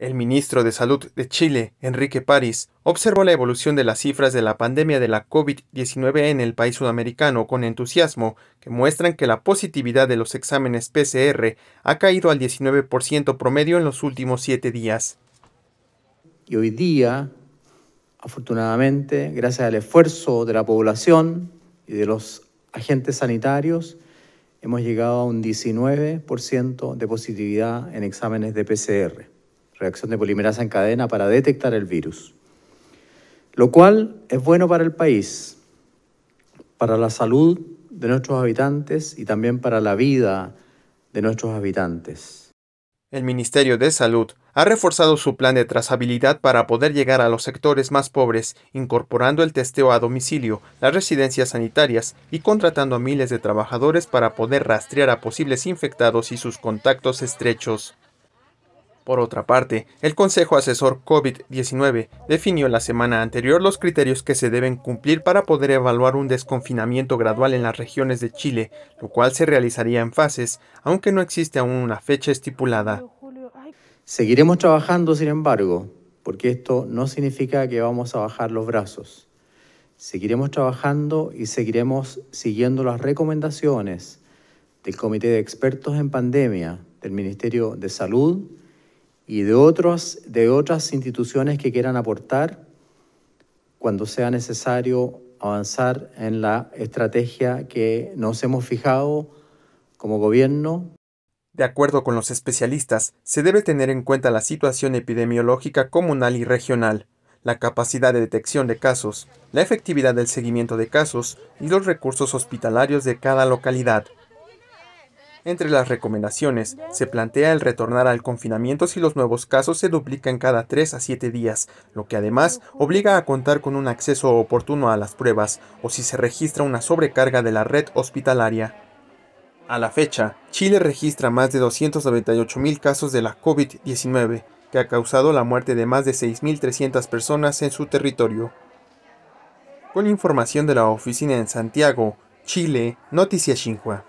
El ministro de Salud de Chile, Enrique París, observó la evolución de las cifras de la pandemia de la COVID-19 en el país sudamericano con entusiasmo, que muestran que la positividad de los exámenes PCR ha caído al 19% promedio en los últimos siete días. Y hoy día, afortunadamente, gracias al esfuerzo de la población y de los agentes sanitarios, hemos llegado a un 19% de positividad en exámenes de PCR reacción de polimerasa en cadena para detectar el virus, lo cual es bueno para el país, para la salud de nuestros habitantes y también para la vida de nuestros habitantes. El Ministerio de Salud ha reforzado su plan de trazabilidad para poder llegar a los sectores más pobres, incorporando el testeo a domicilio, las residencias sanitarias y contratando a miles de trabajadores para poder rastrear a posibles infectados y sus contactos estrechos. Por otra parte, el Consejo Asesor COVID-19 definió la semana anterior los criterios que se deben cumplir para poder evaluar un desconfinamiento gradual en las regiones de Chile, lo cual se realizaría en fases, aunque no existe aún una fecha estipulada. Seguiremos trabajando, sin embargo, porque esto no significa que vamos a bajar los brazos. Seguiremos trabajando y seguiremos siguiendo las recomendaciones del Comité de Expertos en Pandemia del Ministerio de Salud, y de, de otras instituciones que quieran aportar cuando sea necesario avanzar en la estrategia que nos hemos fijado como gobierno. De acuerdo con los especialistas, se debe tener en cuenta la situación epidemiológica comunal y regional, la capacidad de detección de casos, la efectividad del seguimiento de casos y los recursos hospitalarios de cada localidad. Entre las recomendaciones, se plantea el retornar al confinamiento si los nuevos casos se duplican cada 3 a 7 días, lo que además obliga a contar con un acceso oportuno a las pruebas o si se registra una sobrecarga de la red hospitalaria. A la fecha, Chile registra más de 298.000 casos de la COVID-19, que ha causado la muerte de más de 6.300 personas en su territorio. Con información de la oficina en Santiago, Chile, Noticias Xinhua.